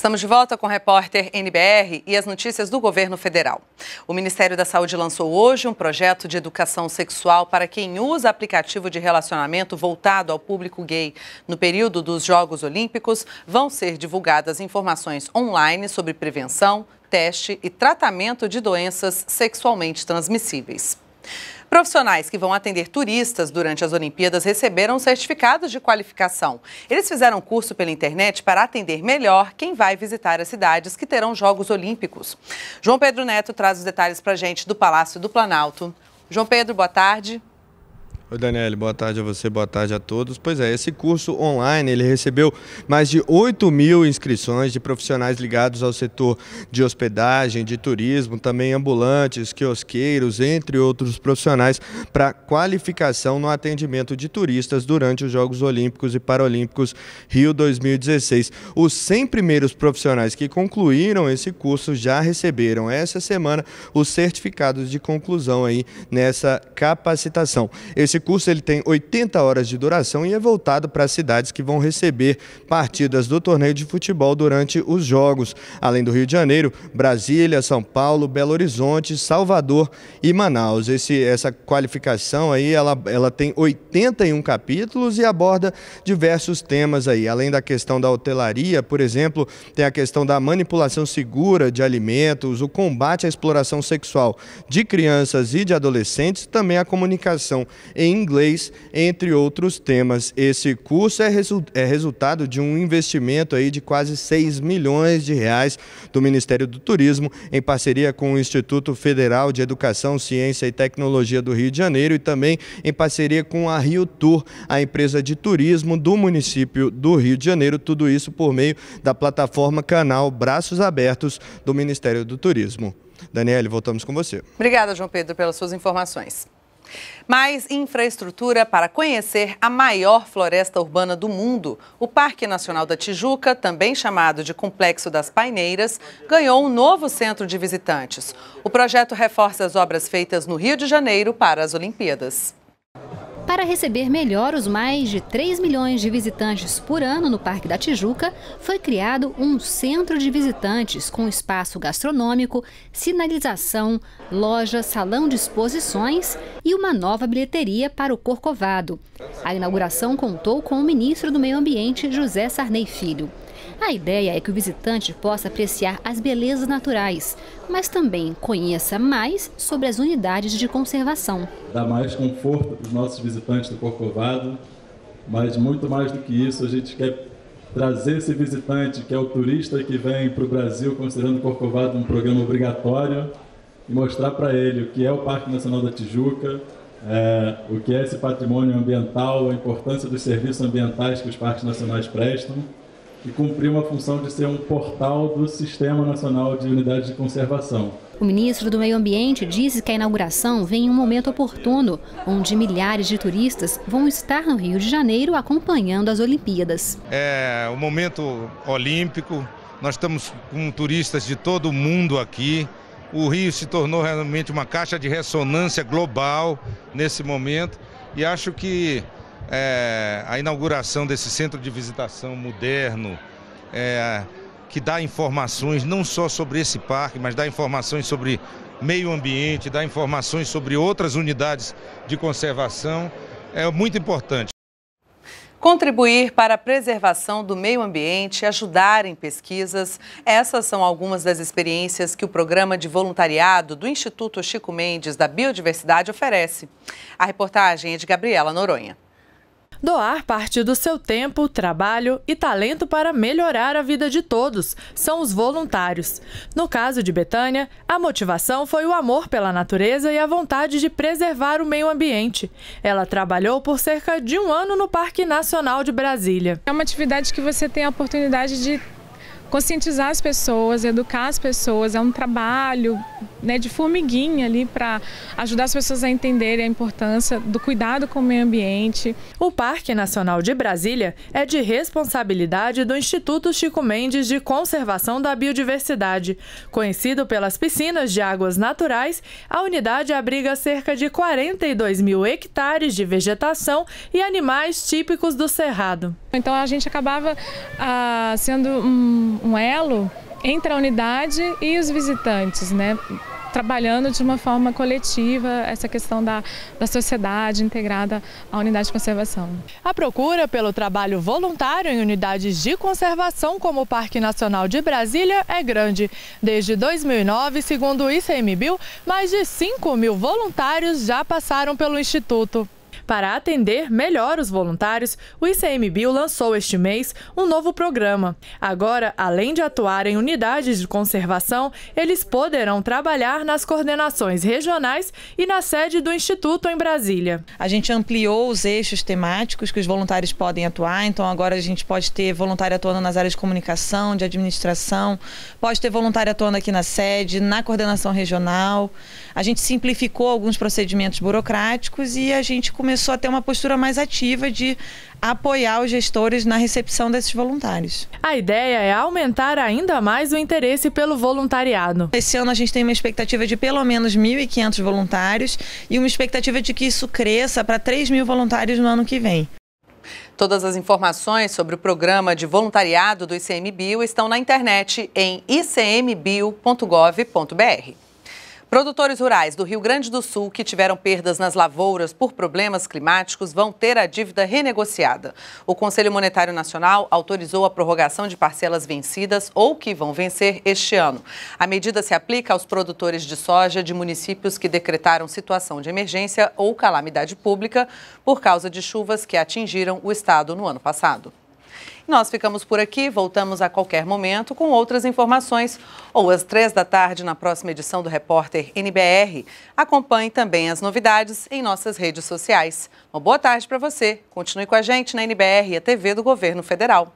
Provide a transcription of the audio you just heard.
Estamos de volta com o repórter NBR e as notícias do governo federal. O Ministério da Saúde lançou hoje um projeto de educação sexual para quem usa aplicativo de relacionamento voltado ao público gay. No período dos Jogos Olímpicos, vão ser divulgadas informações online sobre prevenção, teste e tratamento de doenças sexualmente transmissíveis. Profissionais que vão atender turistas durante as Olimpíadas receberam certificados de qualificação. Eles fizeram curso pela internet para atender melhor quem vai visitar as cidades que terão Jogos Olímpicos. João Pedro Neto traz os detalhes para a gente do Palácio do Planalto. João Pedro, boa tarde. Oi, Daniele, boa tarde a você, boa tarde a todos. Pois é, esse curso online ele recebeu mais de 8 mil inscrições de profissionais ligados ao setor de hospedagem, de turismo, também ambulantes, quiosqueiros, entre outros profissionais, para qualificação no atendimento de turistas durante os Jogos Olímpicos e Paralímpicos Rio 2016. Os 100 primeiros profissionais que concluíram esse curso já receberam essa semana os certificados de conclusão aí nessa capacitação. Esse esse curso ele tem 80 horas de duração e é voltado para as cidades que vão receber partidas do torneio de futebol durante os jogos, além do Rio de Janeiro, Brasília, São Paulo, Belo Horizonte, Salvador e Manaus. Esse, essa qualificação aí, ela, ela tem 81 capítulos e aborda diversos temas aí, além da questão da hotelaria, por exemplo, tem a questão da manipulação segura de alimentos, o combate à exploração sexual de crianças e de adolescentes, também a comunicação em inglês, entre outros temas. Esse curso é, resu é resultado de um investimento aí de quase 6 milhões de reais do Ministério do Turismo, em parceria com o Instituto Federal de Educação, Ciência e Tecnologia do Rio de Janeiro e também em parceria com a Rio Tour, a empresa de turismo do município do Rio de Janeiro. Tudo isso por meio da plataforma Canal Braços Abertos do Ministério do Turismo. Daniele, voltamos com você. Obrigada, João Pedro, pelas suas informações. Mais infraestrutura para conhecer a maior floresta urbana do mundo. O Parque Nacional da Tijuca, também chamado de Complexo das Paineiras, ganhou um novo centro de visitantes. O projeto reforça as obras feitas no Rio de Janeiro para as Olimpíadas. Para receber melhor os mais de 3 milhões de visitantes por ano no Parque da Tijuca, foi criado um centro de visitantes com espaço gastronômico, sinalização, loja, salão de exposições e uma nova bilheteria para o Corcovado. A inauguração contou com o ministro do Meio Ambiente, José Sarney Filho. A ideia é que o visitante possa apreciar as belezas naturais, mas também conheça mais sobre as unidades de conservação. Dá mais conforto para os nossos visitantes do Corcovado, mas muito mais do que isso, a gente quer trazer esse visitante, que é o turista que vem para o Brasil, considerando o Corcovado um programa obrigatório, e mostrar para ele o que é o Parque Nacional da Tijuca, é, o que é esse patrimônio ambiental, a importância dos serviços ambientais que os parques nacionais prestam e cumprir uma função de ser um portal do Sistema Nacional de Unidades de Conservação. O ministro do Meio Ambiente disse que a inauguração vem em um momento oportuno, onde milhares de turistas vão estar no Rio de Janeiro acompanhando as Olimpíadas. É o um momento olímpico, nós estamos com turistas de todo o mundo aqui. O Rio se tornou realmente uma caixa de ressonância global nesse momento e acho que é, a inauguração desse centro de visitação moderno, é, que dá informações não só sobre esse parque, mas dá informações sobre meio ambiente, dá informações sobre outras unidades de conservação, é muito importante. Contribuir para a preservação do meio ambiente, ajudar em pesquisas, essas são algumas das experiências que o programa de voluntariado do Instituto Chico Mendes da Biodiversidade oferece. A reportagem é de Gabriela Noronha. Doar parte do seu tempo, trabalho e talento para melhorar a vida de todos são os voluntários. No caso de Betânia, a motivação foi o amor pela natureza e a vontade de preservar o meio ambiente. Ela trabalhou por cerca de um ano no Parque Nacional de Brasília. É uma atividade que você tem a oportunidade de conscientizar as pessoas, educar as pessoas, é um trabalho né, de formiguinha ali para ajudar as pessoas a entenderem a importância do cuidado com o meio ambiente. O Parque Nacional de Brasília é de responsabilidade do Instituto Chico Mendes de Conservação da Biodiversidade. Conhecido pelas piscinas de águas naturais, a unidade abriga cerca de 42 mil hectares de vegetação e animais típicos do Cerrado. Então a gente acabava ah, sendo um um elo entre a unidade e os visitantes, né? trabalhando de uma forma coletiva essa questão da, da sociedade integrada à unidade de conservação. A procura pelo trabalho voluntário em unidades de conservação, como o Parque Nacional de Brasília, é grande. Desde 2009, segundo o ICMBio, mais de 5 mil voluntários já passaram pelo Instituto. Para atender melhor os voluntários, o ICMBio lançou este mês um novo programa. Agora, além de atuar em unidades de conservação, eles poderão trabalhar nas coordenações regionais e na sede do Instituto em Brasília. A gente ampliou os eixos temáticos que os voluntários podem atuar, então agora a gente pode ter voluntário atuando nas áreas de comunicação, de administração, pode ter voluntário atuando aqui na sede, na coordenação regional. A gente simplificou alguns procedimentos burocráticos e a gente começou começou a ter uma postura mais ativa de apoiar os gestores na recepção desses voluntários. A ideia é aumentar ainda mais o interesse pelo voluntariado. Esse ano a gente tem uma expectativa de pelo menos 1.500 voluntários e uma expectativa de que isso cresça para 3 mil voluntários no ano que vem. Todas as informações sobre o programa de voluntariado do ICMBio estão na internet em icmbio.gov.br. Produtores rurais do Rio Grande do Sul que tiveram perdas nas lavouras por problemas climáticos vão ter a dívida renegociada. O Conselho Monetário Nacional autorizou a prorrogação de parcelas vencidas ou que vão vencer este ano. A medida se aplica aos produtores de soja de municípios que decretaram situação de emergência ou calamidade pública por causa de chuvas que atingiram o estado no ano passado. Nós ficamos por aqui, voltamos a qualquer momento com outras informações ou às três da tarde na próxima edição do Repórter NBR. Acompanhe também as novidades em nossas redes sociais. Uma boa tarde para você. Continue com a gente na NBR, a TV do Governo Federal.